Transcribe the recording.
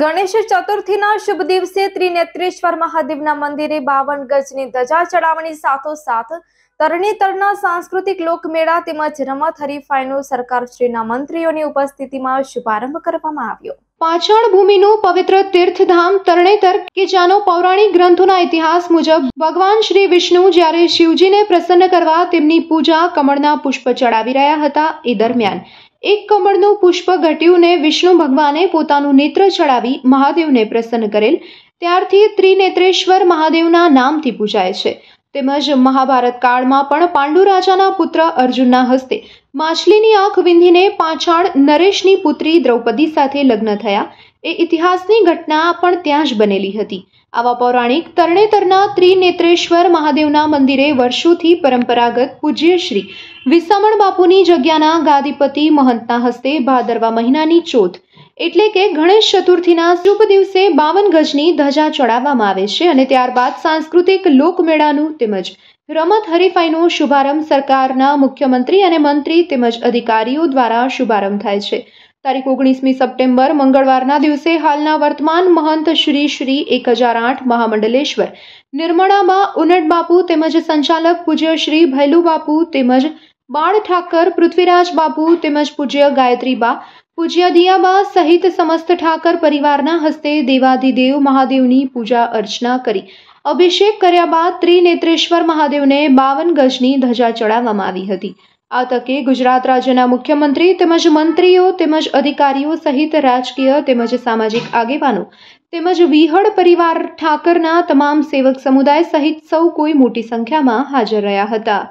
ગણેશ ચતુર્થીના શુભ દિવસે ત્રિનેત્રેશ્વર મહાદેવના મંદિરે બાવન ગજની ધજા ચડાવણી સાથોસાથ તરણેતરના સાંસ્કૃતિક લોકમેળા તેમજ રમત હરીફાઈનો સરકારશ્રીના મંત્રીઓની ઉપસ્થિતિમાં શુભારંભ કરવામાં આવ્યો પાછળ ભૂમિનું પવિત્ર તીર્થધામ તરણેતર કે જાનો પૌરાણિક ગ્રંથોના ઇતિહાસ મુજબ ભગવાન શ્રી વિષ્ણુ જ્યારે શિવજીને પ્રસન્ન કરવા તેમની પૂજા કમળના પુષ્પ ચડાવી રહ્યા હતા એ દરમિયાન એક કમળનું પુષ્પ ઘટ્યુંને વિષ્ણુ ભગવાને પોતાનું નેત્ર ચડાવી મહાદેવને પ્રસન્ન કરેલ ત્યારથી ત્રિનેત્રેશ્વર મહાદેવના નામથી પૂજાય છે તેમજ મહાભારત કાળમાં પણ પાંડુ રાજાના પુત્ર અર્જુનના હસ્તે માછલીની આંખ વિંધીને પાછાણ નરેશની પુત્રી દ્રૌપદી સાથે લગ્ન થયા એ ઇતિહાસની ઘટના પણ ત્યાં જ બનેલી હતી આવા પૌરાણિક તરણેતરના ત્રિનેત્રેશ્વર મહાદેવના મંદિરે વર્ષોથી પરંપરાગત પૂજ્યશ્રી શ્રી વિસામણ બાપુની જગ્યાના ગાદીપતિ મહંતના હસ્તે ભાદરવા મહિનાની ચોથ એટલે કે ગણેશ ચતુર્થીના શુભ દિવસે બાવન ગજની ધજા ચડાવવામાં આવે છે અને ત્યારબાદ સાંસ્કૃતિક લોકમેળાનું તેમજ રમત હરીફાઈનો શુભારંભ સરકારના મુખ્યમંત્રી અને મંત્રી તેમજ અધિકારીઓ દ્વારા શુભારંભ થાય છે તારીખ ઓગણીસમી સપ્ટેમ્બર મંગળવારના દિવસે હાલના વર્તમાન મહંત શ્રી શ્રી એક હજાર આઠ મહામંડલેશ્વર નિર્મળામાં ઉનટ બાપુ તેમજ સંચાલક પૂજ્ય શ્રી ભૈલુ બાપુ તેમજ બાળ ઠાકર પૃથ્વીરાજ બાપુ તેમજ પૂજ્ય ગાયત્રીબા પૂજ્ય દિયાબા સહિત સમસ્ત ઠાકર પરિવારના હસ્તે દેવાધિદેવ મહાદેવની પૂજા અર્ચના કરી અભિષેક કર્યા બાદ ત્રિનેત્રેશ્વર મહાદેવને બાવન ગજની ધજા ચડાવવામાં આવી હતી આ તકે ગુજરાત રાજ્યના મુખ્યમંત્રી તેમજ મંત્રીઓ તેમજ અધિકારીઓ સહિત રાજકીય તેમજ સામાજિક આગેવાનો તેમજ વિહળ પરિવાર ઠાકરના તમામ સેવક સમુદાય સહિત સૌ કોઈ મોટી સંખ્યામાં હાજર રહ્યા હતા